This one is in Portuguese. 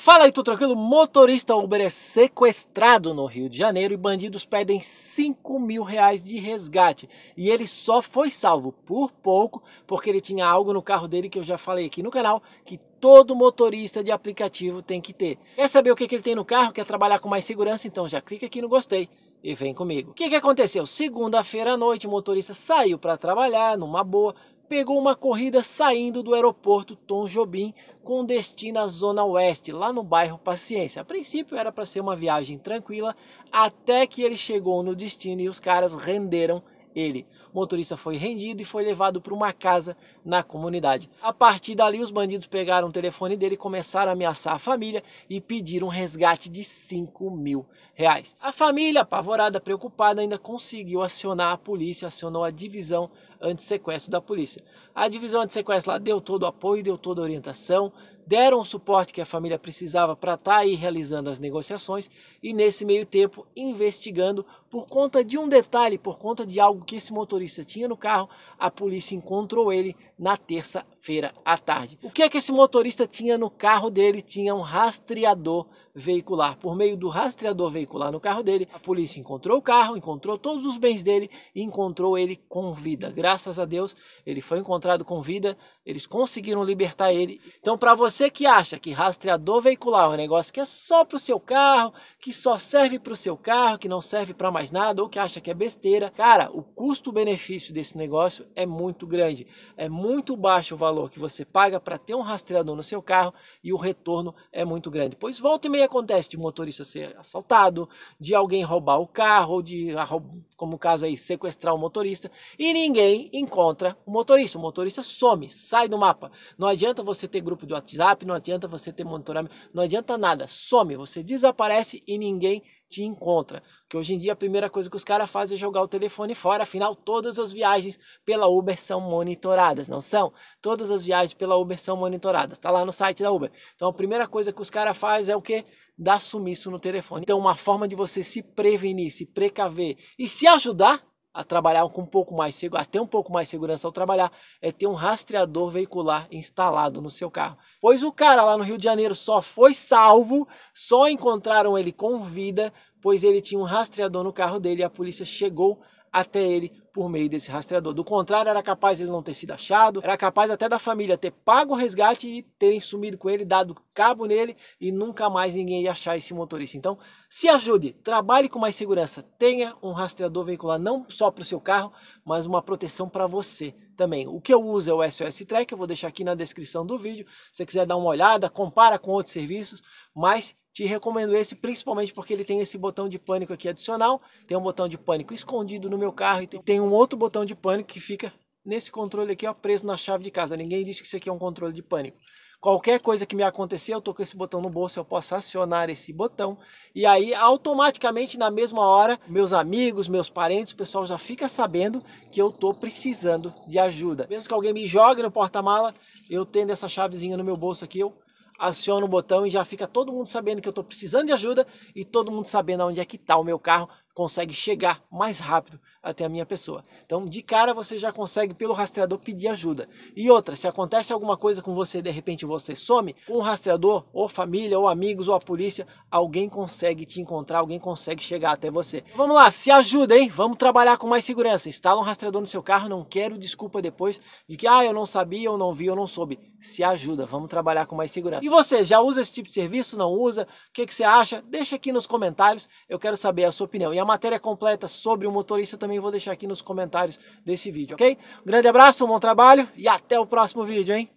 Fala aí, tudo tranquilo? Motorista Uber é sequestrado no Rio de Janeiro e bandidos pedem 5 mil reais de resgate. E ele só foi salvo por pouco porque ele tinha algo no carro dele que eu já falei aqui no canal que todo motorista de aplicativo tem que ter. Quer saber o que, que ele tem no carro? Quer trabalhar com mais segurança? Então já clica aqui no gostei e vem comigo. O que, que aconteceu? Segunda-feira à noite, o motorista saiu para trabalhar numa boa, pegou uma corrida saindo do aeroporto Tom Jobim com destino à Zona Oeste, lá no bairro Paciência. A princípio era para ser uma viagem tranquila, até que ele chegou no destino e os caras renderam ele. O motorista foi rendido e foi levado para uma casa na comunidade. A partir dali, os bandidos pegaram o telefone dele, começaram a ameaçar a família e pediram um resgate de 5 mil reais. A família, apavorada, preocupada, ainda conseguiu acionar a polícia, acionou a divisão anti-sequestro da polícia. A divisão anti-sequestro lá deu todo o apoio, deu toda a orientação, deram o suporte que a família precisava para estar tá aí realizando as negociações e nesse meio tempo investigando por conta de um detalhe, por conta de algo que esse motorista tinha no carro, a polícia encontrou ele na terça-feira à tarde. O que é que esse motorista tinha no carro dele? Tinha um rastreador veicular por meio do rastreador veicular no carro dele. A polícia encontrou o carro, encontrou todos os bens dele e encontrou ele com vida. Graças a Deus, ele foi encontrado com vida, eles conseguiram libertar ele. Então, para você que acha que rastreador veicular é um negócio que é só para o seu carro, que só serve para o seu carro, que não serve para mais nada ou que acha que é besteira, cara, o custo-benefício desse negócio é muito grande. É muito baixo o valor que você paga para ter um rastreador no seu carro e o retorno é muito grande. Pois volta e meia acontece de motorista ser assaltado, de alguém roubar o carro, de, ah, como o caso aí, sequestrar o motorista, e ninguém encontra o motorista. O motorista some, sai do mapa. Não adianta você ter grupo de WhatsApp, não adianta você ter monitoramento, não adianta nada. Some, você desaparece e ninguém encontra te encontra. Que hoje em dia a primeira coisa que os caras fazem é jogar o telefone fora. Afinal, todas as viagens pela Uber são monitoradas, não são? Todas as viagens pela Uber são monitoradas. Tá lá no site da Uber. Então a primeira coisa que os caras fazem é o que? Dar sumiço no telefone. Então, uma forma de você se prevenir, se precaver e se ajudar a trabalhar com um pouco mais, até um pouco mais segurança ao trabalhar, é ter um rastreador veicular instalado no seu carro. Pois o cara lá no Rio de Janeiro só foi salvo, só encontraram ele com vida, pois ele tinha um rastreador no carro dele e a polícia chegou até ele por meio desse rastreador. Do contrário, era capaz ele não ter sido achado, era capaz até da família ter pago o resgate e terem sumido com ele, dado cabo nele e nunca mais ninguém ia achar esse motorista. Então, se ajude, trabalhe com mais segurança, tenha um rastreador veicular não só para o seu carro, mas uma proteção para você também. O que eu uso é o SOS Track, eu vou deixar aqui na descrição do vídeo, se você quiser dar uma olhada, compara com outros serviços, mas te recomendo esse principalmente porque ele tem esse botão de pânico aqui adicional, tem um botão de pânico escondido no meu carro e tem um outro botão de pânico que fica nesse controle aqui, ó, preso na chave de casa. Ninguém diz que isso aqui é um controle de pânico. Qualquer coisa que me acontecer, eu tô com esse botão no bolso, eu posso acionar esse botão e aí automaticamente na mesma hora, meus amigos, meus parentes, o pessoal já fica sabendo que eu tô precisando de ajuda. Mesmo que alguém me jogue no porta-mala, eu tendo essa chavezinha no meu bolso aqui, eu aciono o botão e já fica todo mundo sabendo que eu estou precisando de ajuda e todo mundo sabendo onde é que está o meu carro, consegue chegar mais rápido até a minha pessoa. Então, de cara você já consegue pelo rastreador pedir ajuda. E outra, se acontece alguma coisa com você, de repente você some, um rastreador, ou família, ou amigos, ou a polícia, alguém consegue te encontrar, alguém consegue chegar até você. Vamos lá, se ajuda, hein? Vamos trabalhar com mais segurança. Instala um rastreador no seu carro, não quero desculpa depois de que ah, eu não sabia, eu não vi, eu não soube. Se ajuda, vamos trabalhar com mais segurança. E você, já usa esse tipo de serviço? Não usa? O que, que você acha? Deixa aqui nos comentários, eu quero saber a sua opinião. E a matéria completa sobre o motorista também vou deixar aqui nos comentários desse vídeo, ok? Um grande abraço, um bom trabalho e até o próximo vídeo, hein?